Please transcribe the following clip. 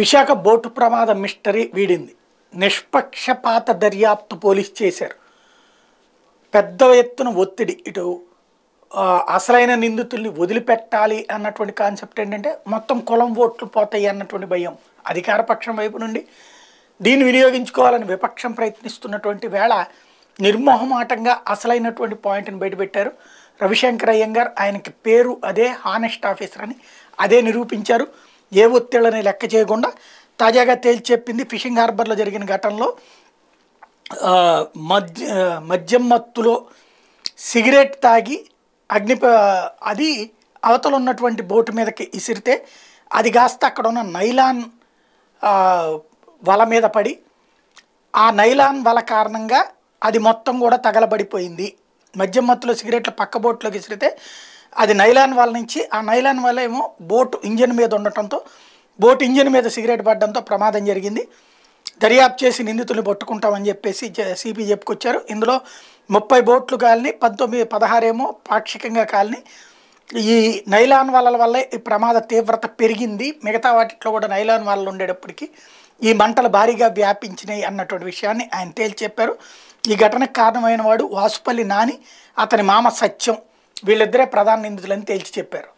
Visakha boat ప్రమాద mystery వీడింది నిష్పక్షపాత దర్యాప్తు పోలీస్ చేశారు పెద్ద ఎత్తున ఒత్తిడి ఇటు అసలైన నిందితుల్ని వదిలిపెట్టాలి అన్నటువంటి కాన్సెప్ట్ ఏంటంటే మొత్తం కులం ఓట్లు పోతాయి అన్నటువంటి భయం అధికార పక్షం వైపు నుండి దీన్ని వినియోగించుకోవాలని విపక్షం ప్రయత్నిస్తున్నటువంటి వేళ నిర్మోహమాటంగా అసలైనటువంటి పాయింట్ని బయటపెట్టారు రవిశంకర్ అయ్యంగార్ ఆయనకి పేరు అదే హానెస్ట్ ఆఫీసర్ అని అదే నిరూపించారు ఏ ఒత్తిళ్ళని లెక్క చేయకుండా తాజాగా తేల్చి చెప్పింది ఫిషింగ్ హార్బర్లో జరిగిన ఘటనలో మద్య మద్యం మత్తులో సిగరెట్ తాగి అగ్ని అది అవతల ఉన్నటువంటి బోటు మీదకి ఇసిరితే అది కాస్త అక్కడ ఉన్న నైలాన్ వల మీద పడి ఆ నైలాన్ వల కారణంగా అది మొత్తం కూడా తగలబడిపోయింది మద్యం మత్తులో సిగరెట్లు పక్క బోట్లోకి ఇసిరితే అది నైలాన్ వాళ్ళ నుంచి ఆ నైలాన్ వల్ల ఏమో బోట్ ఇంజన్ మీద ఉండటంతో బోట్ ఇంజన్ మీద సిగరెట్ పడడంతో ప్రమాదం జరిగింది దర్యాప్తు చేసి నిందితులు పట్టుకుంటామని చెప్పేసి సిపి చెప్పుకొచ్చారు ఇందులో ముప్పై బోట్లు కాలని పంతొమ్మిది పదహారేమో పాక్షికంగా కాలని ఈ నైలాన్ వాళ్ళ వల్ల ఈ ప్రమాద తీవ్రత పెరిగింది మిగతా వాటిలో కూడా నైలాన్ వాళ్ళు ఉండేటప్పటికీ ఈ మంటలు భారీగా వ్యాపించినాయి అన్నటువంటి విషయాన్ని ఆయన తేల్చి చెప్పారు ఈ ఘటనకు కారణమైన వాడు వాసుపల్లి నాని అతని మామ సత్యం వీళ్ళిద్దరే ప్రధాన నిందితులని తేల్చి చెప్పారు